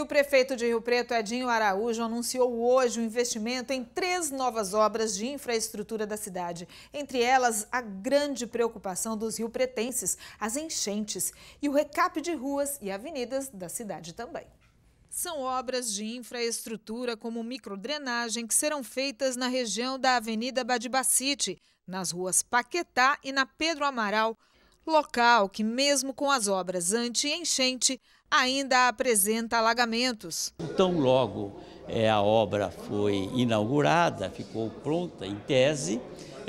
O prefeito de Rio Preto, Edinho Araújo, anunciou hoje o um investimento em três novas obras de infraestrutura da cidade. Entre elas, a grande preocupação dos riopretenses, as enchentes e o recap de ruas e avenidas da cidade também. São obras de infraestrutura como microdrenagem que serão feitas na região da Avenida Badibacite, nas ruas Paquetá e na Pedro Amaral, local que, mesmo com as obras anti-enchente, ainda apresenta alagamentos. Tão logo é, a obra foi inaugurada, ficou pronta em tese,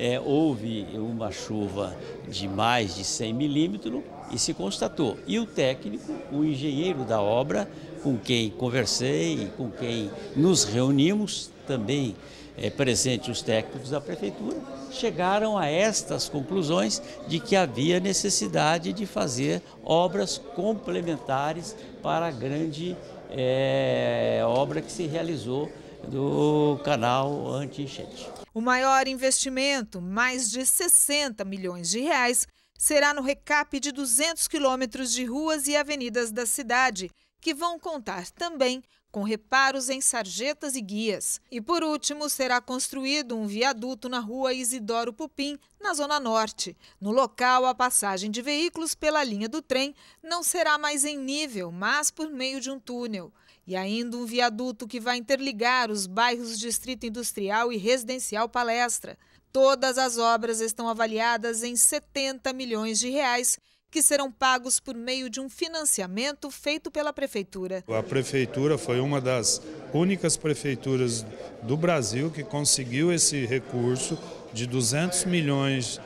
é, houve uma chuva de mais de 100 milímetros e se constatou. E o técnico, o engenheiro da obra, com quem conversei, com quem nos reunimos, também é, presente os técnicos da prefeitura, chegaram a estas conclusões de que havia necessidade de fazer obras complementares para a grande é, obra que se realizou do canal anti-enchente. O maior investimento, mais de 60 milhões de reais, será no recap de 200 quilômetros de ruas e avenidas da cidade, que vão contar também com reparos em sarjetas e guias. E por último, será construído um viaduto na rua Isidoro Pupim, na Zona Norte. No local, a passagem de veículos pela linha do trem não será mais em nível, mas por meio de um túnel e ainda um viaduto que vai interligar os bairros Distrito Industrial e Residencial Palestra. Todas as obras estão avaliadas em 70 milhões de reais, que serão pagos por meio de um financiamento feito pela Prefeitura. A Prefeitura foi uma das únicas prefeituras do Brasil que conseguiu esse recurso de 200 milhões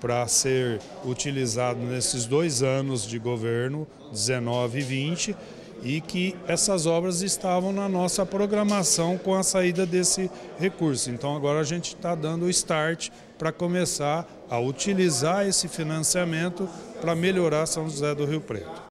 para ser utilizado nesses dois anos de governo, 19 e 20, e que essas obras estavam na nossa programação com a saída desse recurso. Então agora a gente está dando o start para começar a utilizar esse financiamento para melhorar São José do Rio Preto.